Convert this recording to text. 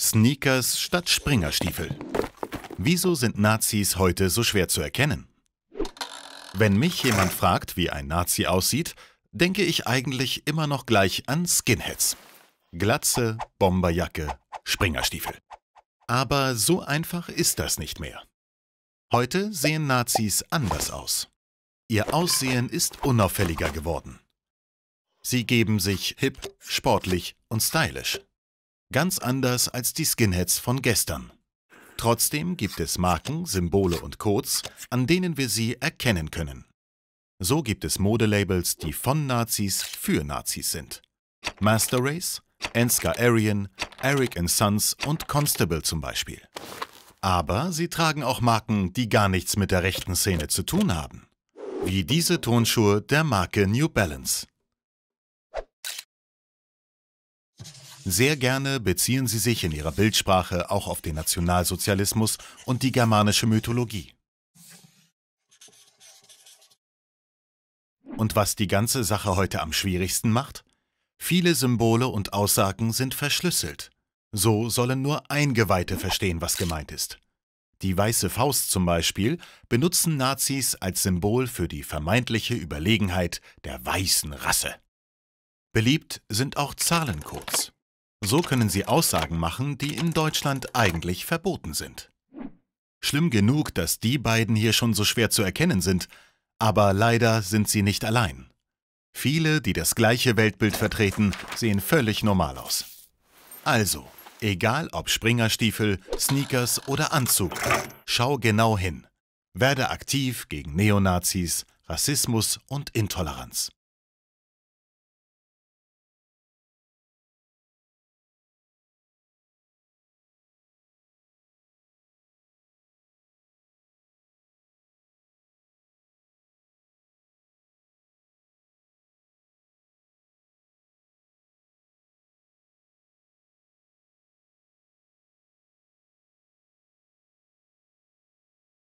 Sneakers statt Springerstiefel. Wieso sind Nazis heute so schwer zu erkennen? Wenn mich jemand fragt, wie ein Nazi aussieht, denke ich eigentlich immer noch gleich an Skinheads. Glatze, Bomberjacke, Springerstiefel. Aber so einfach ist das nicht mehr. Heute sehen Nazis anders aus. Ihr Aussehen ist unauffälliger geworden. Sie geben sich hip, sportlich und stylisch. Ganz anders als die Skinheads von gestern. Trotzdem gibt es Marken, Symbole und Codes, an denen wir sie erkennen können. So gibt es Modelabels, die von Nazis für Nazis sind. Master Race, Enska Aryan, Eric Sons und Constable zum Beispiel. Aber sie tragen auch Marken, die gar nichts mit der rechten Szene zu tun haben. Wie diese Tonschuhe der Marke New Balance. Sehr gerne beziehen sie sich in ihrer Bildsprache auch auf den Nationalsozialismus und die germanische Mythologie. Und was die ganze Sache heute am schwierigsten macht? Viele Symbole und Aussagen sind verschlüsselt. So sollen nur Eingeweihte verstehen, was gemeint ist. Die weiße Faust zum Beispiel benutzen Nazis als Symbol für die vermeintliche Überlegenheit der weißen Rasse. Beliebt sind auch Zahlencodes. So können sie Aussagen machen, die in Deutschland eigentlich verboten sind. Schlimm genug, dass die beiden hier schon so schwer zu erkennen sind, aber leider sind sie nicht allein. Viele, die das gleiche Weltbild vertreten, sehen völlig normal aus. Also, egal ob Springerstiefel, Sneakers oder Anzug, schau genau hin. Werde aktiv gegen Neonazis, Rassismus und Intoleranz.